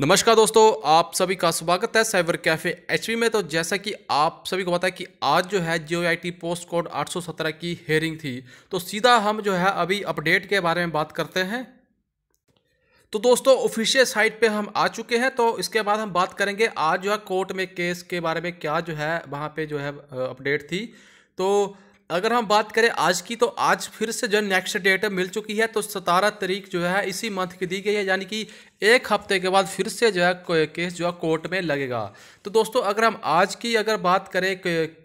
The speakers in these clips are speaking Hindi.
नमस्कार दोस्तों आप सभी का स्वागत है साइबर कैफे एचवी में तो जैसा कि आप सभी को पता है कि आज जो है जियो आई पोस्ट कोड 817 की हेयरिंग थी तो सीधा हम जो है अभी अपडेट के बारे में बात करते हैं तो दोस्तों ऑफिशियल साइट पे हम आ चुके हैं तो इसके बाद हम बात करेंगे आज जो है कोर्ट में केस के बारे में क्या जो है वहाँ पर जो है अपडेट थी तो अगर हम बात करें आज की तो आज फिर से जो नेक्स्ट डेट मिल चुकी है तो सतारह तारीख जो है इसी मंथ की दी गई है यानी कि एक हफ्ते के बाद फिर से जो है केस जो है कोर्ट में लगेगा तो दोस्तों अगर हम आज की अगर बात करें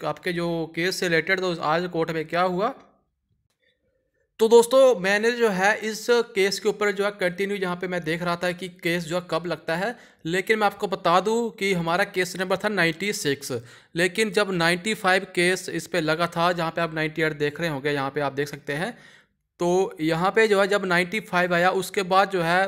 आपके जो केस से रिलेटेड तो आज कोर्ट में क्या हुआ तो दोस्तों मैंने जो है इस केस के ऊपर जो है कंटिन्यू यहाँ पे मैं देख रहा था कि केस जो है कब लगता है लेकिन मैं आपको बता दूँ कि हमारा केस नंबर था 96 लेकिन जब 95 केस इस पर लगा था जहाँ पे आप 98 देख रहे होंगे यहाँ पे आप देख सकते हैं तो यहाँ पे जो है जब 95 आया उसके बाद जो है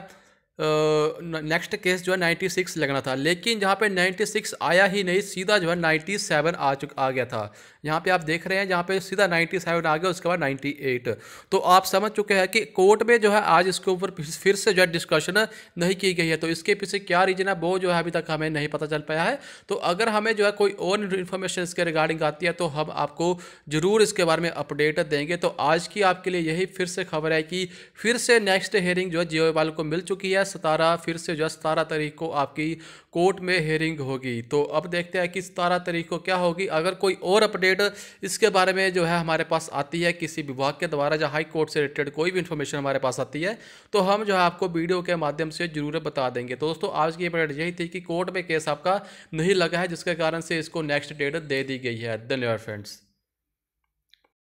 नेक्स्ट केस जो है नाइन्टी सिक्स लगना था लेकिन जहाँ पे नाइन्टी सिक्स आया ही नहीं सीधा जो है नाइन्टी सेवन आ चुका आ गया था यहाँ पे आप देख रहे हैं जहाँ पे सीधा नाइन्टी सेवन आ गया उसके बाद नाइन्टी एट तो आप समझ चुके हैं कि कोर्ट में जो है आज इसके ऊपर फिर से जो है डिस्कशन नहीं की गई है तो इसके पीछे क्या रीजन है वो जो है अभी तक हमें नहीं पता चल पाया है तो अगर हमें जो है कोई और इन्फॉर्मेशन इसके रिगार्डिंग आती है तो हम आपको ज़रूर इसके बारे में अपडेट देंगे तो आज की आपके लिए यही फिर से खबर है कि फिर से नेक्स्ट हेयरिंग जो है जियोवाल को मिल चुकी है सतारह फिर से जो है सतारह तारीख को आपकी कोर्ट में हेयरिंग होगी तो अब देखते हैं कि सतारह तारीख को क्या होगी अगर कोई और अपडेट इसके बारे में जो है हमारे पास आती है किसी विभाग के द्वारा या हाई कोर्ट से रिलेटेड कोई भी इन्फॉर्मेशन हमारे पास आती है तो हम जो है आपको वीडियो के माध्यम से जरूर बता देंगे तो दोस्तों आज की अपडेट यही थी कि कोर्ट में केस आपका नहीं लगा है जिसके कारण से इसको नेक्स्ट डेट दे दी गई है धन्यवाद फ्रेंड्स